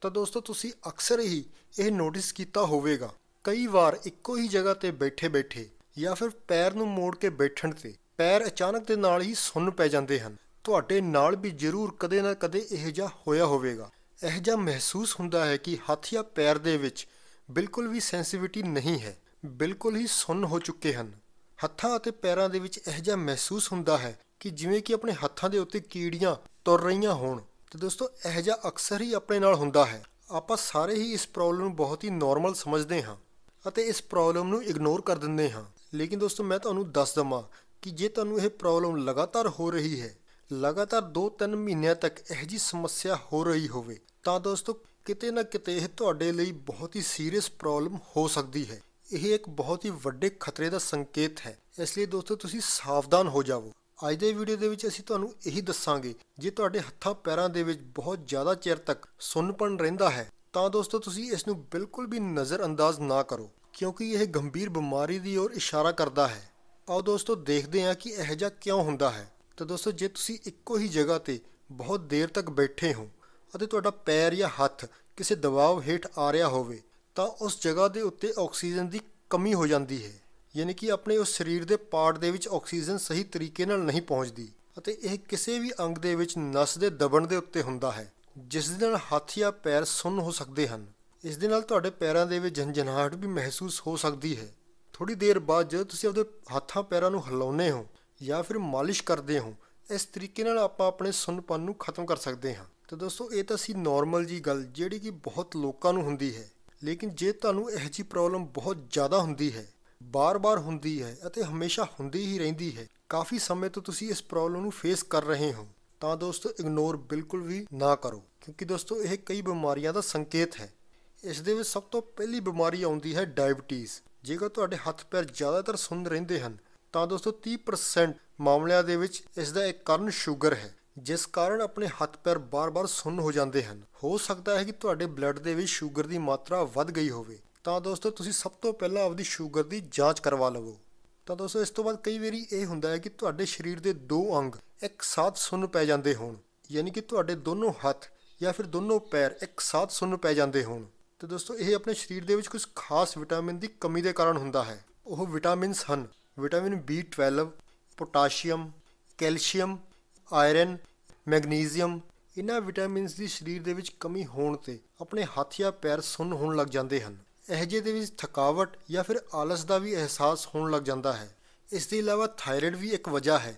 ਤਾਂ ਦੋਸਤੋ ਤੁਸੀਂ ਅਕਸਰ ਹੀ ਇਹ ਨੋਟਿਸ ਕੀਤਾ ਹੋਵੇਗਾ ਕਈ ਵਾਰ ਇੱਕੋ ਹੀ ਜਗ੍ਹਾ ਤੇ ਬੈਠੇ-ਬੈਠੇ ਜਾਂ ਫਿਰ ਪੈਰ ਨੂੰ ਮੋੜ ਕੇ ਬੈਠਣ ਤੇ ਪੈਰ ਅਚਾਨਕ ਦੇ ਨਾਲ ਹੀ ਸੁੰਨ ਪੈ ਜਾਂਦੇ ਹਨ ਤੁਹਾਡੇ ਨਾਲ ਵੀ ਜ਼ਰੂਰ ਕਦੇ ਨਾ ਕਦੇ ਇਹ ਜਾ ਹੋਇਆ ਹੋਵੇਗਾ ਇਹ ਜਾ ਮਹਿਸੂਸ ਹੁੰਦਾ ਹੈ ਕਿ ਹੱਥ ਜਾਂ ਪੈਰ ਦੇ ਵਿੱਚ ਬਿਲਕੁਲ ਵੀ ਸੈਂਸਿਟੀਵਿਟੀ ਨਹੀਂ ਹੈ ਬਿਲਕੁਲ ਹੀ ਸੁੰਨ ਹੋ ਚੁੱਕੇ ਹਨ ਹੱਥਾਂ ਅਤੇ ਪੈਰਾਂ ਦੇ ਵਿੱਚ ਇਹ ਜਾ ਮਹਿਸੂਸ ਹੁੰਦਾ ਹੈ ਕਿ ਜਿਵੇਂ ਕਿ ਆਪਣੇ ਹੱਥਾਂ ਦੇ ਉੱਤੇ ਕੀੜੀਆਂ ਤੁਰ ਰਹੀਆਂ ਹੋਣ ਤੇ ਦੋਸਤੋ ਇਹ ਜਾ ਅਕਸਰ ਹੀ ਆਪਣੇ ਨਾਲ ਹੁੰਦਾ ਹੈ ਆਪਾਂ ਸਾਰੇ ਹੀ ਇਸ ਪ੍ਰੋਬਲਮ ਨੂੰ ਬਹੁਤ ਹੀ ਨਾਰਮਲ ਸਮਝਦੇ ਹਾਂ ਅਤੇ ਇਸ ਪ੍ਰੋਬਲਮ ਨੂੰ ਇਗਨੋਰ ਕਰ ਦਿੰਦੇ ਹਾਂ ਲੇਕਿਨ ਦੋਸਤੋ ਮੈਂ ਤੁਹਾਨੂੰ ਦੱਸ ਦਵਾਂ ਕਿ ਜੇ ਤੁਹਾਨੂੰ ਇਹ ਪ੍ਰੋਬਲਮ ਲਗਾਤਾਰ ਹੋ ਰਹੀ ਹੈ ਲਗਾਤਾਰ 2-3 ਮਹੀਨਿਆਂ ਤੱਕ ਇਹ ਜੀ ਸਮੱਸਿਆ ਹੋ ਰਹੀ ਹੋਵੇ ਤਾਂ ਦੋਸਤੋ ਕਿਤੇ ਨਾ ਕਿਤੇ ਇਹ ਤੁਹਾਡੇ ਲਈ ਬਹੁਤ ਹੀ ਸੀਰੀਅਸ ਪ੍ਰੋਬਲਮ ਹੋ ਸਕਦੀ ਹੈ ਇਹ ਇੱਕ ਬਹੁਤ ਹੀ ਵੱਡੇ ਖਤਰੇ ਦਾ ਸੰਕੇਤ ਹੈ ਇਸ ਲਈ ਦੋਸਤੋ ਤੁਸੀਂ ਸਾਵਧਾਨ ਹੋ ਜਾਵੋ ਅੱਜ ਦੇ ਵੀਡੀਓ ਦੇ ਵਿੱਚ ਅਸੀਂ ਤੁਹਾਨੂੰ ਇਹੀ ਦੱਸਾਂਗੇ ਜੇ ਤੁਹਾਡੇ ਹੱਥਾਂ ਪੈਰਾਂ ਦੇ ਵਿੱਚ ਬਹੁਤ ਜ਼ਿਆਦਾ ਚਿਰ ਤੱਕ ਸੁੰਨਪਣ ਰਹਿੰਦਾ ਹੈ ਤਾਂ ਦੋਸਤੋ ਤੁਸੀਂ ਇਸ ਨੂੰ ਬਿਲਕੁਲ ਵੀ ਨਜ਼ਰਅੰਦਾਜ਼ ਨਾ ਕਰੋ ਕਿਉਂਕਿ ਇਹ ਗੰਭੀਰ ਬਿਮਾਰੀ ਦੀ ਔਰ ਇਸ਼ਾਰਾ ਕਰਦਾ ਹੈ ਆਓ ਦੋਸਤੋ ਦੇਖਦੇ ਹਾਂ ਕਿ ਇਹ ਜਾ ਕਿਉਂ ਹੁੰਦਾ ਹੈ ਤਾਂ ਦੋਸਤੋ ਜੇ ਤੁਸੀਂ ਇੱਕੋ ਹੀ ਜਗ੍ਹਾ ਤੇ ਬਹੁਤ ਦੇਰ ਤੱਕ ਬੈਠੇ ਹੋ ਅਤੇ ਤੁਹਾਡਾ ਪੈਰ ਜਾਂ ਹੱਥ ਕਿਸੇ ਦਬਾਅ ਹੇਠ ਆ ਰਿਹਾ ਹੋਵੇ ਤਾਂ ਉਸ ਜਗ੍ਹਾ ਦੇ ਉੱਤੇ ਆਕਸੀਜਨ ਦੀ ਕਮੀ ਹੋ ਜਾਂਦੀ ਹੈ ਯਾਨੀ ਕਿ ਆਪਣੇ ਉਸ ਸਰੀਰ ਦੇ ਪਾਰਟ ਦੇ ਵਿੱਚ ਆਕਸੀਜਨ ਸਹੀ ਤਰੀਕੇ ਨਾਲ ਨਹੀਂ ਪਹੁੰਚਦੀ ਅਤੇ ਇਹ ਕਿਸੇ ਵੀ ਅੰਗ ਦੇ ਵਿੱਚ ਨਸ ਦੇ ਦਬਣ ਦੇ ਉੱਤੇ ਹੁੰਦਾ ਹੈ ਜਿਸ ਦੇ ਨਾਲ ਹੱਥ ਜਾਂ ਪੈਰ ਸੁੰਨ ਹੋ ਸਕਦੇ ਹਨ ਇਸ ਦੇ ਨਾਲ ਤੁਹਾਡੇ ਪੈਰਾਂ ਦੇ ਵਿੱਚ ਜੰਜਨਾਹਟ ਵੀ ਮਹਿਸੂਸ ਹੋ ਸਕਦੀ ਹੈ ਥੋੜੀ ਦੇਰ ਬਾਅਦ ਜਦ ਤੁਸੀਂ ਆਪਣੇ ਹੱਥਾਂ ਪੈਰਾਂ ਨੂੰ ਹਿਲਾਉਂਦੇ ਹੋ ਜਾਂ ਫਿਰ ਮਾਲਿਸ਼ ਕਰਦੇ ਹੋ ਇਸ ਤਰੀਕੇ ਨਾਲ ਆਪਾਂ ਆਪਣੇ ਸੁੰਨਪਨ ਨੂੰ ਖਤਮ ਕਰ ਸਕਦੇ ਹਾਂ ਤਾਂ ਦੋਸਤੋ ਇਹ ਤਾਂ ਸੀ ਨਾਰਮਲ ਜੀ ਗੱਲ ਜਿਹੜੀ ਕਿ ਬਹੁਤ ਲੋਕਾਂ ਨੂੰ ਹੁੰਦੀ ਹੈ ਲੇਕਿਨ ਜੇ ਤੁਹਾਨੂੰ ਇਹ ਜੀ ਪ੍ਰੋਬਲਮ ਬਹੁਤ ਜ਼ਿਆਦਾ ਹੁੰਦੀ ਹੈ ਬਾਰ-ਬਾਰ ਹੁੰਦੀ ਹੈ ਅਤੇ ਹਮੇਸ਼ਾ ਹੁੰਦੀ ਹੀ ਰਹਿੰਦੀ ਹੈ ਕਾਫੀ ਸਮੇਂ ਤੋਂ ਤੁਸੀਂ ਇਸ ਪ੍ਰੋਬਲਮ ਨੂੰ ਫੇਸ ਕਰ ਰਹੇ ਹੋ ਤਾਂ ਦੋਸਤੋ ਇਗਨੋਰ ਬਿਲਕੁਲ ਵੀ ਨਾ ਕਰੋ ਕਿਉਂਕਿ ਦੋਸਤੋ ਇਹ ਕਈ ਬਿਮਾਰੀਆਂ ਦਾ ਸੰਕੇਤ ਹੈ ਇਸ ਦੇ ਵਿੱਚ ਸਭ ਤੋਂ ਪਹਿਲੀ ਬਿਮਾਰੀ ਆਉਂਦੀ ਹੈ ਡਾਇਬੀਟੀਜ਼ ਜੇਕਰ ਤੁਹਾਡੇ ਹੱਥ ਪੈਰ ਜ਼ਿਆਦਾਤਰ ਸੁੰਨ ਰਹਿੰਦੇ ਹਨ ਤਾਂ ਦੋਸਤੋ 30% ਮਾਮਲਿਆਂ ਦੇ ਵਿੱਚ ਇਸ ਦਾ ਇੱਕ ਕਾਰਨ ਸ਼ੂਗਰ ਹੈ ਜਿਸ ਕਾਰਨ ਆਪਣੇ ਹੱਥ ਪੈਰ ਬਾਰ-ਬਾਰ ਸੁੰਨ ਹੋ ਜਾਂਦੇ ਹਨ ਹੋ ਸਕਦਾ ਹੈ ਕਿ ਤੁਹਾਡੇ ਬਲੱਡ ਦੇ ਵਿੱਚ ਸ਼ੂਗਰ ਦੀ ਮਾਤਰਾ ਵੱਧ ਗਈ ਹੋਵੇ ਤਾਂ ਦੋਸਤੋ ਤੁਸੀਂ ਸਭ ਤੋਂ ਪਹਿਲਾਂ ਆਪਦੀ ਸ਼ੂਗਰ ਦੀ ਜਾਂਚ ਕਰਵਾ ਲਵੋ ਤਾਂ ਦੋਸਤੋ ਇਸ ਤੋਂ ਬਾਅਦ ਕਈ ਵਾਰੀ ਇਹ ਹੁੰਦਾ ਹੈ ਕਿ ਤੁਹਾਡੇ ਸਰੀਰ ਦੇ ਦੋ ਅੰਗ ਇੱਕ ਸਾਥ ਸੁੰਨ ਪੈ ਜਾਂਦੇ ਹੋਣ ਯਾਨੀ ਕਿ ਤੁਹਾਡੇ ਦੋਨੋਂ ਹੱਥ ਜਾਂ ਫਿਰ ਦੋਨੋਂ ਪੈਰ ਇੱਕ ਸਾਥ ਸੁੰਨ ਪੈ ਜਾਂਦੇ ਹੋਣ ਤੇ ਦੋਸਤੋ ਇਹ ਆਪਣੇ ਸਰੀਰ ਦੇ ਵਿੱਚ ਕੁਝ ਖਾਸ ਵਿਟਾਮਿਨ ਦੀ ਕਮੀ ਦੇ ਕਾਰਨ ਹੁੰਦਾ ਹੈ ਉਹ ਵਿਟਾਮਿਨਸ ਹਨ vitamin B12 potassium calcium iron magnesium ਇਹਨਾਂ ਵਿਟਾਮਿਨਸ ਦੀ ਸਰੀਰ ਦੇ ਵਿੱਚ ਕਮੀ ਹੋਣ ਤੇ ਆਪਣੇ ਹੱਥ ਜਾਂ ਪੈਰ ਸੁੰਨ ਹੋਣ ਲੱਗ ਜਾਂਦੇ ਹਨ ਅਹਜੇ ਦੇ ਵਿੱਚ ਥਕਾਵਟ ਜਾਂ ਫਿਰ ਆਲਸ ਦਾ ਵੀ ਅਹਿਸਾਸ ਹੋਣ ਲੱਗ ਜਾਂਦਾ ਹੈ ਇਸ ਦੇ ਇਲਾਵਾ ਥਾਇਰਾਇਡ ਵੀ ਇੱਕ ਵਜ੍ਹਾ ਹੈ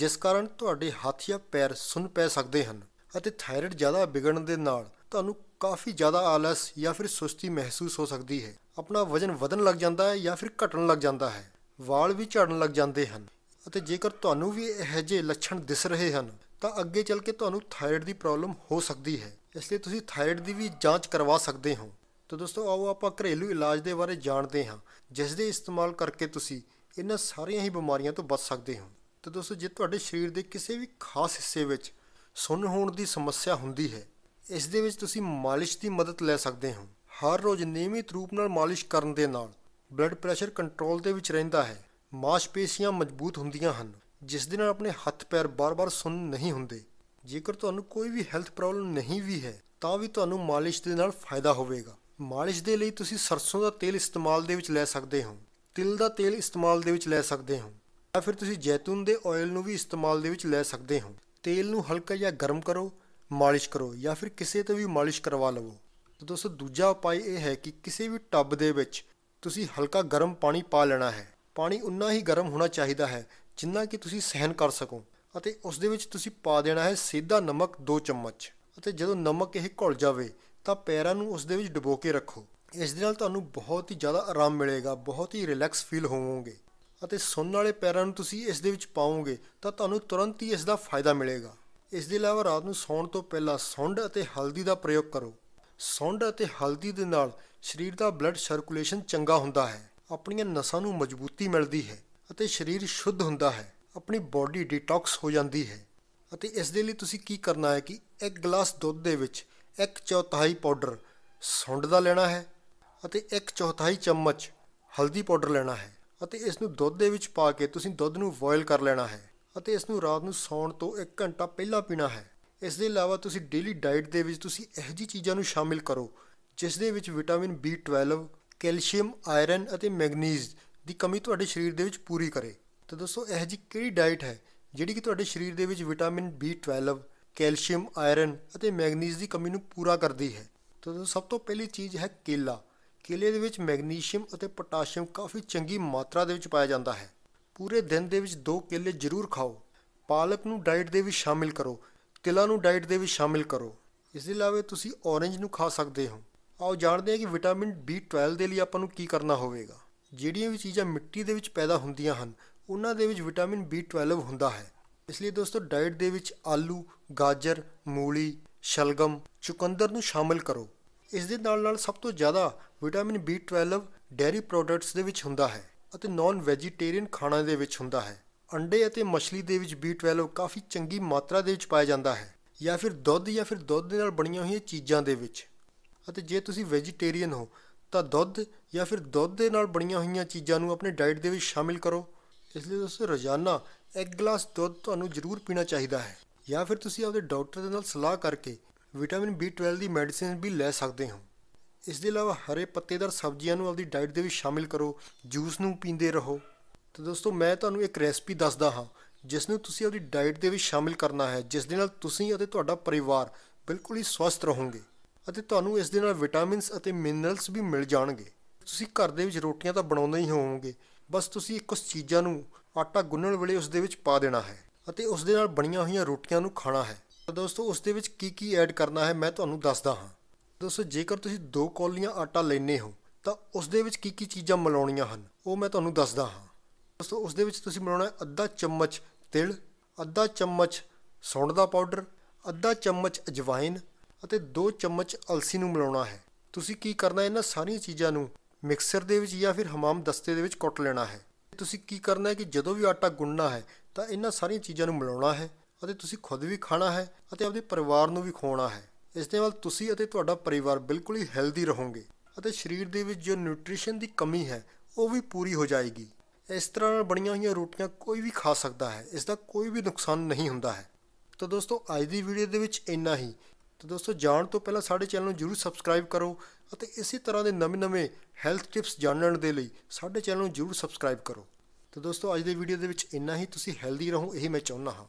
ਜਿਸ ਕਾਰਨ ਤੁਹਾਡੇ ਹੱਥ ਜਾਂ ਪੈਰ ਸੁੰਨ ਪੈ ਸਕਦੇ ਹਨ ਅਤੇ ਥਾਇਰਾਇਡ ਜ਼ਿਆਦਾ ਵਿਗੜਨ ਦੇ ਨਾਲ ਤੁਹਾਨੂੰ ਕਾਫੀ ਜ਼ਿਆਦਾ ਆਲਸ ਜਾਂ ਫਿਰ ਸੁਸਤੀ ਮਹਿਸੂਸ ਹੋ ਸਕਦੀ ਹੈ ਆਪਣਾ ਵਜ਼ਨ ਵਧਣ ਲੱਗ ਜਾਂਦਾ ਹੈ ਜਾਂ ਫਿਰ ਘਟਣ ਲੱਗ ਜਾਂਦਾ ਹੈ ਵਾਲ ਵੀ ਝੜਨ ਲੱਗ ਜਾਂਦੇ ਹਨ ਅਤੇ ਜੇਕਰ ਤੁਹਾਨੂੰ ਵੀ ਇਹੋ ਜਿਹੇ ਲੱਛਣ ਦਿਸ ਰਹੇ ਹਨ ਤਾਂ ਅੱਗੇ ਚੱਲ ਕੇ ਤੁਹਾਨੂੰ ਥਾਇਰਾਇਡ ਦੀ ਪ੍ਰੋਬਲਮ ਹੋ ਸਕਦੀ ਹੈ ਇਸ ਲਈ ਤੁਸੀਂ ਥਾਇਰਾਇਡ ਦੀ ਵੀ ਜਾਂਚ ਕਰਵਾ ਸਕਦੇ ਹੋ ਤਾਂ ਦੋਸਤੋ ਆਓ ਆਪਾਂ ਘਰੇਲੂ ਇਲਾਜ ਦੇ ਬਾਰੇ ਜਾਣਦੇ ਹਾਂ ਜਿਸ ਦੇ ਇਸਤੇਮਾਲ ਕਰਕੇ ਤੁਸੀਂ ਇਹਨਾਂ ਸਾਰੀਆਂ ਹੀ ਬਿਮਾਰੀਆਂ ਤੋਂ ਬਚ ਸਕਦੇ ਹੋ ਤਾਂ ਦੋਸਤੋ ਜੇ ਤੁਹਾਡੇ ਸਰੀਰ ਦੇ ਕਿਸੇ ਵੀ ਖਾਸ ਹਿੱਸੇ ਵਿੱਚ ਸੁੰਨ ਹੋਣ ਦੀ ਸਮੱਸਿਆ ਹੁੰਦੀ ਹੈ ਇਸ ਦੇ ਵਿੱਚ ਤੁਸੀਂ ਮਾਲਿਸ਼ ਦੀ ਮਦਦ ਲੈ ਸਕਦੇ ਹੋ ਹਰ ਰੋਜ਼ ਨਿਯਮਿਤ ਰੂਪ ਨਾਲ ਮਾਲਿਸ਼ ਕਰਨ ਦੇ ਨਾਲ ਬਲੱਡ ਪ੍ਰੈਸ਼ਰ ਕੰਟਰੋਲ ਦੇ ਵਿੱਚ ਰਹਿੰਦਾ ਹੈ ਮਾਸਪੇਸ਼ੀਆਂ ਮਜ਼ਬੂਤ ਹੁੰਦੀਆਂ ਹਨ ਜਿਸ ਦੇ ਨਾਲ ਆਪਣੇ ਹੱਥ ਪੈਰ ਬਾਰ-ਬਾਰ ਸੁੰਨ ਨਹੀਂ ਹੁੰਦੇ ਜੇਕਰ ਤੁਹਾਨੂੰ ਕੋਈ ਵੀ ਹੈਲਥ ਪ੍ਰੋਬਲਮ ਨਹੀਂ ਵੀ ਹੈ ਤਾਂ ਵੀ ਤੁਹਾਨੂੰ ਮਾਲਿਸ਼ ਦੇ ਨਾਲ ਫਾਇਦਾ ਹੋਵੇਗਾ ਮਾਲਿਸ਼ ਦੇ ਲਈ ਤੁਸੀਂ ਸਰਸੋਂ ਦਾ ਤੇਲ ਇਸਤੇਮਾਲ ਦੇ ਵਿੱਚ ਲੈ ਸਕਦੇ ਹੋ ਤਿਲ ਦਾ ਤੇਲ ਇਸਤੇਮਾਲ ਦੇ ਵਿੱਚ ਲੈ ਸਕਦੇ ਹੋ ਜਾਂ ਫਿਰ ਤੁਸੀਂ ਜੈਤੂਨ ਦੇ ਆਇਲ ਨੂੰ ਵੀ ਇਸਤੇਮਾਲ ਦੇ ਵਿੱਚ ਲੈ ਸਕਦੇ ਹੋ ਤੇਲ ਨੂੰ ਹਲਕਾ ਜਿਹਾ ਗਰਮ ਕਰੋ ਮਾਲਿਸ਼ ਕਰੋ ਜਾਂ ਫਿਰ ਕਿਸੇ ਤੋਂ ਵੀ ਮਾਲਿਸ਼ ਕਰਵਾ ਲਵੋ ਤਾਂ ਦੋਸਤੋ ਦੂਜਾ ਉਪਾਅ ਇਹ ਹੈ ਕਿ ਕਿਸੇ ਵੀ ਟੱਬ ਦੇ ਵਿੱਚ ਤੁਸੀਂ ਹਲਕਾ ਗਰਮ ਪਾਣੀ ਪਾ ਲੈਣਾ ਹੈ ਪਾਣੀ ਉਨਾ ਹੀ ਗਰਮ ਹੋਣਾ ਚਾਹੀਦਾ ਹੈ ਜਿੰਨਾ ਕਿ ਤੁਸੀਂ ਸਹਿਨ ਕਰ ਸਕੋ ਅਤੇ ਉਸ ਦੇ ਵਿੱਚ ਤੁਸੀਂ ਪਾ ਦੇਣਾ ਹੈ ਸਿੱਧਾ ਨਮਕ 2 ਚਮਚ ਅਤੇ ਜਦੋਂ ਨਮਕ ਇਹ ਘੁਲ ਜਾਵੇ ਤਾਂ ਪੈਰਾਂ ਨੂੰ ਉਸ ਦੇ ਵਿੱਚ ਡਬੋ ਕੇ ਰੱਖੋ ਇਸ ਦੇ ਨਾਲ ਤੁਹਾਨੂੰ ਬਹੁਤ ਹੀ ਜ਼ਿਆਦਾ ਆਰਾਮ ਮਿਲੇਗਾ ਬਹੁਤ ਹੀ ਰਿਲੈਕਸ ਫੀਲ ਹੋਵੋਗੇ ਅਤੇ ਸੁੰਨ ਵਾਲੇ ਪੈਰਾਂ ਨੂੰ ਤੁਸੀਂ ਇਸ ਦੇ ਵਿੱਚ ਪਾਓਗੇ ਤਾਂ ਤੁਹਾਨੂੰ ਤੁਰੰਤ ਹੀ ਇਸ ਦਾ ਫਾਇਦਾ ਮਿਲੇਗਾ ਇਸ ਦੇ ਇਲਾਵਾ ਰਾਤ ਨੂੰ ਸੌਣ ਤੋਂ ਪਹਿਲਾਂ ਸੁੰਡ ਅਤੇ ਹਲਦੀ ਦਾ ਪ੍ਰਯੋਗ ਕਰੋ ਸੁੰਡ ਅਤੇ ਹਲਦੀ ਦੇ ਨਾਲ ਸਰੀਰ ਦਾ ਬਲੱਡ ਸਰਕੂਲੇਸ਼ਨ ਚੰਗਾ ਹੁੰਦਾ ਹੈ ਆਪਣੀਆਂ ਨਸਾਂ ਨੂੰ ਮਜ਼ਬੂਤੀ ਮਿਲਦੀ ਹੈ ਅਤੇ ਸਰੀਰ ਸ਼ੁੱਧ ਹੁੰਦਾ ਹੈ ਆਪਣੀ ਬਾਡੀ ਡੀਟੌਕਸ ਹੋ ਜਾਂਦੀ ਹੈ ਅਤੇ ਇਸ ਦੇ ਲਈ ਤੁਸੀਂ ਕੀ ਕਰਨਾ ਹੈ ਕਿ ਇੱਕ ਗਲਾਸ ਦੁੱਧ ਦੇ ਵਿੱਚ 1 ਚੌਥਾਈ ਪਾਊਡਰ ਸੁੰਡ ਦਾ ਲੈਣਾ ਹੈ ਅਤੇ 1 ਚੌਥਾਈ ਚਮਚ ਹਲਦੀ ਪਾਊਡਰ ਲੈਣਾ ਹੈ ਅਤੇ ਇਸ ਨੂੰ ਦੁੱਧ ਦੇ ਵਿੱਚ ਪਾ ਕੇ ਤੁਸੀਂ ਦੁੱਧ ਨੂੰ ਬੋਇਲ ਕਰ ਲੈਣਾ ਹੈ ਅਤੇ ਇਸ ਨੂੰ ਰਾਤ ਨੂੰ ਸੌਣ ਤੋਂ 1 ਘੰਟਾ ਪਹਿਲਾਂ ਪੀਣਾ ਹੈ ਇਸ ਦੇ ਇਲਾਵਾ ਤੁਸੀਂ ਡੇਲੀ ਡਾਈਟ ਦੇ ਵਿੱਚ ਤੁਸੀਂ ਇਹੋ ਜਿਹੀ ਚੀਜ਼ਾਂ ਨੂੰ ਸ਼ਾਮਿਲ ਕਰੋ ਜਿਸ ਦੇ ਵਿੱਚ ਵਿਟਾਮਿਨ B12 ਕੈਲਸ਼ੀਅਮ ਆਇਰਨ ਅਤੇ ਮੈਗਨੀਜ਼ ਦੀ ਕਮੀ ਤੁਹਾਡੇ ਸਰੀਰ ਦੇ ਵਿੱਚ ਪੂਰੀ ਕਰੇ ਤਾਂ ਦੋਸਤੋ ਇਹ ਜੀ ਕਿਹੜੀ ਡਾਈਟ ਹੈ ਜਿਹੜੀ ਕਿ ਤੁਹਾਡੇ ਸਰੀਰ ਦੇ ਵਿੱਚ ਵਿਟਾਮਿਨ B12 ਕੈਲਸ਼ੀਅਮ ਆਇਰਨ ਅਤੇ ਮੈਗਨੀਜ਼ ਦੀ ਕਮੀ ਨੂੰ ਪੂਰਾ ਕਰਦੀ ਹੈ ਤਾਂ ਸਭ ਤੋਂ ਪਹਿਲੀ ਚੀਜ਼ ਹੈ ਕੇਲਾ ਕੇਲੇ ਦੇ ਵਿੱਚ ਮੈਗਨੀਸ਼ੀਅਮ ਅਤੇ ਪੋਟਾਸ਼ੀਅਮ ਕਾਫੀ ਚੰਗੀ ਮਾਤਰਾ ਦੇ ਵਿੱਚ ਪਾਇਆ ਜਾਂਦਾ ਹੈ ਪੂਰੇ ਦਿਨ ਦੇ ਵਿੱਚ 2 ਕੇਲੇ ਜ਼ਰੂਰ ਖਾਓ ਪਾਲਕ ਨੂੰ ਡਾਈਟ ਦੇ ਵਿੱਚ ਸ਼ਾਮਿਲ ਕਰੋ ਤਿਲਾਂ ਨੂੰ ਡਾਈਟ ਦੇ ਵਿੱਚ ਸ਼ਾਮਿਲ ਕਰੋ ਇਸ ਦੇ ਇਲਾਵਾ ਤੁਸੀਂ ਔਰੇਂਜ ਨੂੰ ਖਾ ਸਕਦੇ ਹੋ ਆਓ ਜਾਣਦੇ ਹਾਂ ਕਿ ਵਿਟਾਮਿਨ B12 ਦੇ ਲਈ ਆਪਾਂ ਨੂੰ ਕੀ ਕਰਨਾ ਹੋਵੇਗਾ ਜਿਹੜੀਆਂ ਵੀ ਚੀਜ਼ਾਂ ਮਿੱਟੀ ਦੇ ਵਿੱਚ ਪੈਦਾ ਹੁੰਦੀਆਂ ਹਨ ਉਹਨਾਂ ਦੇ ਵਿੱਚ ਵਿਟਾਮਿਨ B12 ਹੁੰਦਾ ਹੈ ਇਸ ਲਈ ਦੋਸਤੋ ਡਾਈਟ ਦੇ ਵਿੱਚ ਆਲੂ ਗਾਜਰ ਮੂਲੀ ਸ਼ਲਗਮ ਚੁਕੰਦਰ ਨੂੰ ਸ਼ਾਮਿਲ ਕਰੋ ਇਸ ਦੇ ਨਾਲ ਨਾਲ ਸਭ ਤੋਂ ਜ਼ਿਆਦਾ ਵਿਟਾਮਿਨ B12 ਡੇਅਰੀ ਪ੍ਰੋਡਕਟਸ ਦੇ ਵਿੱਚ ਹੁੰਦਾ ਹੈ ਅਤੇ ਨਾਨ ਵੈਜੀਟੇਰੀਅਨ ਖਾਣਾ ਦੇ ਵਿੱਚ ਹੁੰਦਾ ਹੈ ਅੰਡੇ ਅਤੇ ਮੱਛੀ ਦੇ ਵਿੱਚ B12 ਕਾਫੀ ਚੰਗੀ ਮਾਤਰਾ ਦੇ ਵਿੱਚ ਪਾਇਆ ਜਾਂਦਾ ਹੈ ਜਾਂ ਫਿਰ ਦੁੱਧ ਜਾਂ ਫਿਰ ਦੁੱਧ ਦੇ ਨਾਲ ਬਣੀਆਂ ਹੋਈਆਂ ਚੀਜ਼ਾਂ ਦੇ ਵਿੱਚ ਅਤੇ ਜੇ ਤੁਸੀਂ ਵੈਜੀਟੇਰੀਅਨ ਹੋ ਤਾਂ ਦੁੱਧ ਜਾਂ ਫਿਰ ਦੁੱਧ ਦੇ ਨਾਲ ਬਣੀਆਂ ਹੋਈਆਂ ਚੀਜ਼ਾਂ ਨੂੰ ਆਪਣੇ ਡਾਈਟ ਦੇ ਵਿੱਚ ਸ਼ਾਮਿਲ ਕਰੋ ਇਸ ਲਈ ਦੋਸਤੋ ਰੋਜ਼ਾਨਾ ਇੱਕ ਗਲਾਸ ਦੁੱਧ ਤੁਹਾਨੂੰ ਜ਼ਰੂਰ ਪੀਣਾ ਚਾਹੀਦਾ ਹੈ ਜਾਂ ਫਿਰ ਤੁਸੀਂ ਆਪਣੇ ਡਾਕਟਰ ਦੇ ਨਾਲ ਸਲਾਹ ਕਰਕੇ ਵਿਟਾਮਿਨ B12 ਦੀ ਮੈਡੀਸਿਨ ਵੀ ਲੈ ਸਕਦੇ ਹੋ ਇਸ ਦੇ ਇਲਾਵਾ ਹਰੇ ਪੱਤੇਦਾਰ ਸਬਜ਼ੀਆਂ ਨੂੰ ਆਪਣੀ ਡਾਈਟ ਦੇ ਵਿੱਚ ਸ਼ਾਮਿਲ ਕਰੋ ਜੂਸ ਨੂੰ ਪੀਂਦੇ ਰਹੋ ਤਾਂ ਦੋਸਤੋ ਮੈਂ ਤੁਹਾਨੂੰ ਇੱਕ ਰੈਸਪੀ ਦੱਸਦਾ ਹਾਂ ਜਿਸ ਨੂੰ ਤੁਸੀਂ ਆਪਣੀ ਡਾਈਟ ਦੇ ਵਿੱਚ ਸ਼ਾਮਿਲ ਕਰਨਾ ਹੈ ਜਿਸ ਦੇ ਨਾਲ ਤੁਸੀਂ ਅਤੇ ਤੁਹਾਡਾ ਪਰਿਵਾਰ ਬਿਲਕੁਲ ਹੀ ਸਵਸਥ ਰਹੋਗੇ ਅਤੇ ਤੁਹਾਨੂੰ ਇਸ ਦੇ ਨਾਲ ਵਿਟਾਮਿਨਸ ਅਤੇ ਮਿਨਰਲਸ ਵੀ ਮਿਲ ਜਾਣਗੇ ਤੁਸੀਂ ਘਰ ਦੇ ਵਿੱਚ ਰੋਟੀਆਂ ਤਾਂ ਬਣਾਉਂਦੇ ਹੀ ਹੋਵੋਗੇ ਬਸ ਤੁਸੀਂ ਕੁਝ ਚੀਜ਼ਾਂ ਨੂੰ ਆਟਾ ਗੁੰਨਣ ਵੇਲੇ ਉਸ ਦੇ ਵਿੱਚ ਪਾ ਦੇਣਾ ਹੈ ਅਤੇ ਉਸ ਦੇ ਨਾਲ ਬਣੀਆਂ ਹੋਈਆਂ ਰੋਟੀਆਂ ਨੂੰ ਖਾਣਾ ਹੈ ਤਾਂ ਦੋਸਤੋ ਉਸ ਦੇ ਵਿੱਚ ਕੀ ਕੀ ਐਡ ਕਰਨਾ ਹੈ ਮੈਂ ਤੁਹਾਨੂੰ ਦੱਸਦਾ ਹਾਂ ਦੋਸਤੋ ਜੇਕਰ ਤੁਸੀਂ 2 ਕੌਲੀਆਂ ਆਟਾ ਲੈਨੇ ਹੋ ਤਾਂ ਉਸ ਦੇ ਵਿੱਚ ਕੀ ਕੀ ਚੀਜ਼ਾਂ ਮਿਲਾਉਣੀਆਂ ਹਨ ਉਹ ਮੈਂ ਤੁਹਾਨੂੰ ਦੱਸਦਾ ਹਾਂ ਦੋਸਤੋ ਉਸ ਦੇ ਵਿੱਚ ਤੁਸੀਂ ਮਿਲਾਉਣਾ ਹੈ ਅੱਧਾ ਚਮਚ ਤਿਲ ਅੱਧਾ ਚਮਚ ਸੌਂਡ ਦਾ ਪਾਊਡਰ ਅੱਧਾ ਚਮਚ ਅਜਵਾਇਨ ਅਤੇ 2 ਚਮਚ ਅਲਸੀ ਨੂੰ ਮਿਲਾਉਣਾ ਹੈ ਤੁਸੀਂ ਕੀ ਕਰਨਾ ਇਹਨਾਂ ਸਾਰੀਆਂ ਚੀਜ਼ਾਂ ਨੂੰ ਮਿਕਸਰ ਦੇ ਵਿੱਚ ਜਾਂ ਫਿਰ ਹਮਾਮ ਦਸਤੇ ਦੇ ਵਿੱਚ ਕੁੱਟ ਲੈਣਾ ਹੈ ਤੁਸੀਂ ਕੀ ਕਰਨਾ ਹੈ ਕਿ ਜਦੋਂ ਵੀ ਆਟਾ ਗੁੰਨਣਾ ਹੈ ਤਾਂ ਇਹਨਾਂ ਸਾਰੀਆਂ ਚੀਜ਼ਾਂ ਨੂੰ ਮਿਲਾਉਣਾ ਹੈ ਅਤੇ ਤੁਸੀਂ ਖੁਦ ਵੀ ਖਾਣਾ ਹੈ ਅਤੇ ਆਪਣੇ ਪਰਿਵਾਰ ਨੂੰ ਵੀ ਖਵਾਉਣਾ ਹੈ ਇਸ ਦੇ ਨਾਲ ਤੁਸੀਂ ਅਤੇ ਤੁਹਾਡਾ ਪਰਿਵਾਰ ਬਿਲਕੁਲ ਹੀ ਹੈਲਦੀ ਰਹੋਗੇ ਅਤੇ ਸਰੀਰ ਦੇ ਵਿੱਚ ਜੋ ਨਿਊਟ੍ਰੀਸ਼ਨ ਦੀ ਕਮੀ ਹੈ ਉਹ ਵੀ ਪੂਰੀ ਹੋ ਜਾਏਗੀ ਇਸ ਤਰ੍ਹਾਂ ਨਾਲ ਬਣੀਆਂ ਹੋਈਆਂ ਰੋਟੀਆਂ ਕੋਈ ਵੀ ਖਾ ਸਕਦਾ ਹੈ ਇਸ ਦਾ ਕੋਈ ਵੀ ਨੁਕਸਾਨ ਨਹੀਂ ਹੁੰਦਾ ਹੈ ਤਾਂ ਦੋਸਤੋ ਅੱਜ ਦੀ ਵੀਡੀਓ ਦੇ ਵਿੱਚ ਇੰਨਾ ਹੀ ਤਾਂ ਦੋਸਤੋ ਜਾਣ ਤੋਂ ਪਹਿਲਾਂ ਸਾਡੇ ਚੈਨਲ ਨੂੰ ਜਰੂਰ ਸਬਸਕ੍ਰਾਈਬ ਕਰੋ ਅਤੇ ਇਸੇ ਤਰ੍ਹਾਂ ਦੇ ਨਵੇਂ-ਨਵੇਂ ਹੈਲਥ ਟਿਪਸ ਜਾਣਨ ਦੇ ਲਈ ਸਾਡੇ ਚੈਨਲ ਨੂੰ ਜਰੂਰ ਸਬਸਕ੍ਰਾਈਬ ਕਰੋ ਤਾਂ ਦੋਸਤੋ ਅੱਜ ਦੇ ਵੀਡੀਓ ਦੇ ਵਿੱਚ ਇੰਨਾ ਹੀ ਤੁਸੀਂ ਹੈਲਦੀ ਰਹੋ ਇਹ ਮੈਂ ਚਾਹੁੰਦਾ ਹਾਂ